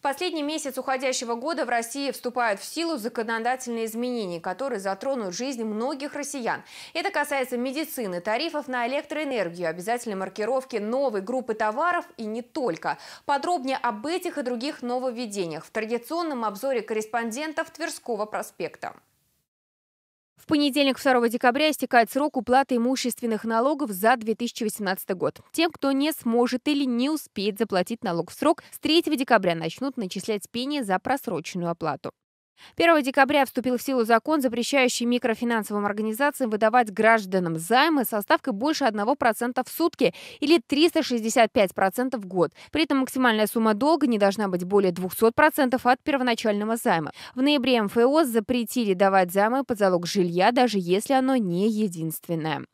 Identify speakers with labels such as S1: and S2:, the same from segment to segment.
S1: В последний месяц уходящего года в России вступают в силу законодательные изменения, которые затронут жизнь многих россиян. Это касается медицины, тарифов на электроэнергию, обязательной маркировки новой группы товаров и не только. Подробнее об этих и других нововведениях в традиционном обзоре корреспондентов Тверского проспекта понедельник, 2 декабря, истекает срок уплаты имущественных налогов за 2018 год. Тем, кто не сможет или не успеет заплатить налог в срок, с 3 декабря начнут начислять пение за просроченную оплату. 1 декабря вступил в силу закон, запрещающий микрофинансовым организациям выдавать гражданам займы со ставкой больше 1% в сутки или 365% в год. При этом максимальная сумма долга не должна быть более 200% от первоначального займа. В ноябре МФО запретили давать займы под залог жилья, даже если оно не единственное.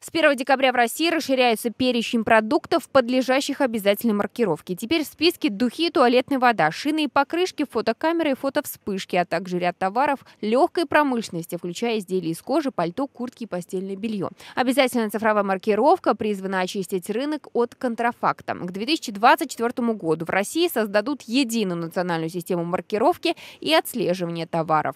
S1: С 1 декабря в России расширяется перечень продуктов, подлежащих обязательной маркировке. Теперь в списке духи, туалетная вода, шины и покрышки, фотокамеры и фотовспышки, а также ряд товаров легкой промышленности, включая изделия из кожи, пальто, куртки и постельное белье. Обязательная цифровая маркировка призвана очистить рынок от контрафакта. К 2024 году в России создадут единую национальную систему маркировки и отслеживания товаров.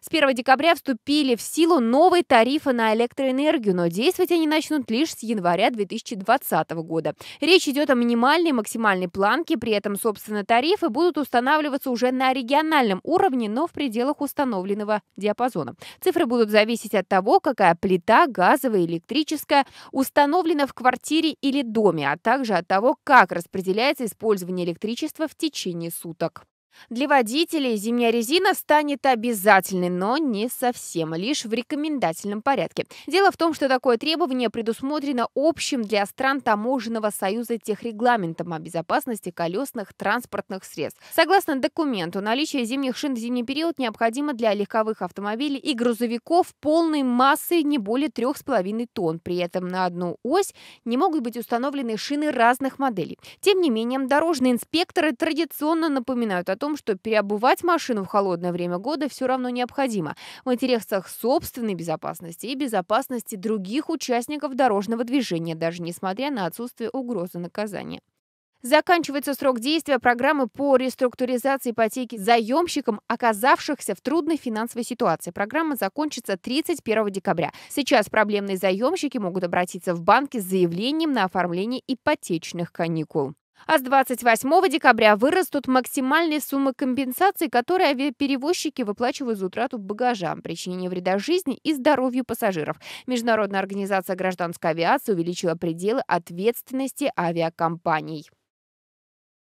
S1: С 1 декабря вступили в силу новые тарифы на электроэнергию, но действовать они начнут лишь с января 2020 года. Речь идет о минимальной и максимальной планке, при этом, собственно, тарифы будут устанавливаться уже на региональном уровне, но в пределах установленного диапазона. Цифры будут зависеть от того, какая плита, газовая, электрическая, установлена в квартире или доме, а также от того, как распределяется использование электричества в течение суток. Для водителей зимняя резина станет обязательной, но не совсем, лишь в рекомендательном порядке. Дело в том, что такое требование предусмотрено общим для стран Таможенного союза техрегламентом о безопасности колесных транспортных средств. Согласно документу, наличие зимних шин в зимний период необходимо для легковых автомобилей и грузовиков полной массы не более 3,5 тонн. При этом на одну ось не могут быть установлены шины разных моделей. Тем не менее, дорожные инспекторы традиционно напоминают о том, что переобувать машину в холодное время года все равно необходимо в интересах собственной безопасности и безопасности других участников дорожного движения, даже несмотря на отсутствие угрозы наказания. Заканчивается срок действия программы по реструктуризации ипотеки заемщикам, оказавшихся в трудной финансовой ситуации. Программа закончится 31 декабря. Сейчас проблемные заемщики могут обратиться в банки с заявлением на оформление ипотечных каникул. А с 28 декабря вырастут максимальные суммы компенсации, которые авиаперевозчики выплачивают за утрату багажа, причинение вреда жизни и здоровью пассажиров. Международная организация гражданской авиации увеличила пределы ответственности авиакомпаний.